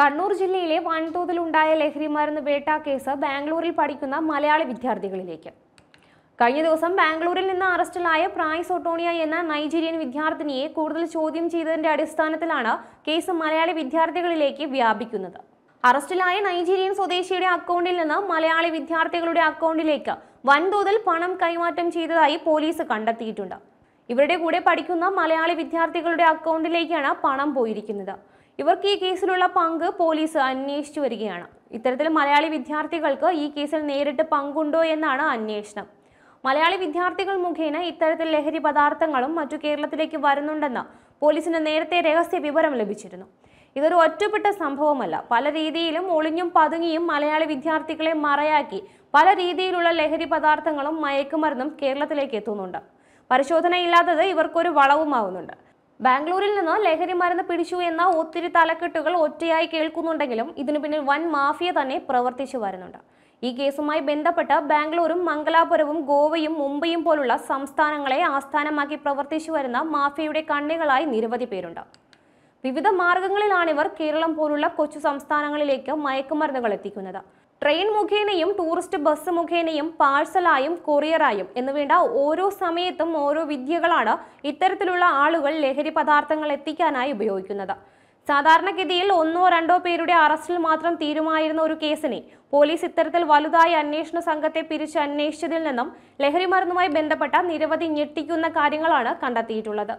കണ്ണൂർ ജില്ലയിലെ ലഹരി ലഹരിമരുന്ന് വേട്ട കേസ് ബാംഗ്ലൂരിൽ പഠിക്കുന്ന മലയാളി വിദ്യാർത്ഥികളിലേക്ക് കഴിഞ്ഞ ദിവസം ബാംഗ്ലൂരിൽ നിന്ന് അറസ്റ്റിലായ പ്രായ്സ് ഒട്ടോണിയ എന്ന നൈജീരിയൻ വിദ്യാർത്ഥിനിയെ കൂടുതൽ ചോദ്യം ചെയ്തതിന്റെ അടിസ്ഥാനത്തിലാണ് കേസ് മലയാളി വിദ്യാർത്ഥികളിലേക്ക് വ്യാപിക്കുന്നത് അറസ്റ്റിലായ നൈജീരിയൻ സ്വദേശിയുടെ അക്കൗണ്ടിൽ നിന്ന് മലയാളി വിദ്യാർത്ഥികളുടെ അക്കൗണ്ടിലേക്ക് വൻതോതിൽ പണം കൈമാറ്റം ചെയ്തതായി പോലീസ് കണ്ടെത്തിയിട്ടുണ്ട് ഇവരുടെ കൂടെ പഠിക്കുന്ന മലയാളി വിദ്യാർത്ഥികളുടെ അക്കൗണ്ടിലേക്കാണ് പണം പോയിരിക്കുന്നത് ഇവർക്ക് ഈ കേസിലുള്ള പങ്ക് പോലീസ് അന്വേഷിച്ചു വരികയാണ് ഇത്തരത്തിൽ മലയാളി വിദ്യാർത്ഥികൾക്ക് ഈ കേസിൽ നേരിട്ട് പങ്കുണ്ടോ എന്നാണ് അന്വേഷണം മലയാളി വിദ്യാർത്ഥികൾ മുഖേന ഇത്തരത്തിൽ ലഹരി പദാർത്ഥങ്ങളും മറ്റു കേരളത്തിലേക്ക് വരുന്നുണ്ടെന്ന് പോലീസിന് നേരത്തെ രഹസ്യ വിവരം ലഭിച്ചിരുന്നു ഇതൊരു ഒറ്റപ്പെട്ട സംഭവമല്ല പല രീതിയിലും ഒളിഞ്ഞും പതുങ്ങിയും മലയാളി വിദ്യാർത്ഥികളെ മറയാക്കി പല രീതിയിലുള്ള ലഹരി പദാർത്ഥങ്ങളും മയക്കുമരുന്നും കേരളത്തിലേക്ക് എത്തുന്നുണ്ട് പരിശോധനയില്ലാത്തത് ഇവർക്കൊരു വളവുമാവുന്നുണ്ട് ബാംഗ്ലൂരിൽ നിന്ന് ലഹരി മരുന്ന് പിടിച്ചു എന്ന ഒത്തിരി തലക്കെട്ടുകൾ ഒറ്റയായി കേൾക്കുന്നുണ്ടെങ്കിലും ഇതിനു പിന്നിൽ വൻ മാഫിയ തന്നെ പ്രവർത്തിച്ചു വരുന്നുണ്ട് ഈ കേസുമായി ബന്ധപ്പെട്ട് ബാംഗ്ലൂരും മംഗലാപുരവും ഗോവയും മുംബൈയും പോലുള്ള സംസ്ഥാനങ്ങളെ ആസ്ഥാനമാക്കി പ്രവർത്തിച്ചു വരുന്ന മാഫിയയുടെ കണ്ണികളായി നിരവധി പേരുണ്ട് വിവിധ മാർഗങ്ങളിലാണിവർ കേരളം പോലുള്ള കൊച്ചു സംസ്ഥാനങ്ങളിലേക്ക് മയക്കുമരുന്നുകൾ എത്തിക്കുന്നത് ട്രെയിൻ മുഖേനയും ടൂറിസ്റ്റ് ബസ് മുഖേനയും പാഴ്സലായും കൊറിയറായും എന്നുവേണ്ട ഓരോ സമയത്തും ഓരോ വിദ്യകളാണ് ഇത്തരത്തിലുള്ള ആളുകൾ ലഹരി പദാർത്ഥങ്ങൾ എത്തിക്കാനായി ഉപയോഗിക്കുന്നത് സാധാരണഗതിയിൽ ഒന്നോ രണ്ടോ പേരുടെ അറസ്റ്റിൽ മാത്രം തീരുമായിരുന്ന ഒരു കേസിനെ പോലീസ് ഇത്തരത്തിൽ വലുതായ അന്വേഷണ സംഘത്തെ പിരിച്ച് അന്വേഷിച്ചതിൽ നിന്നും ലഹരി മരുന്നുമായി ബന്ധപ്പെട്ട നിരവധി ഞെട്ടിക്കുന്ന കാര്യങ്ങളാണ് കണ്ടെത്തിയിട്ടുള്ളത്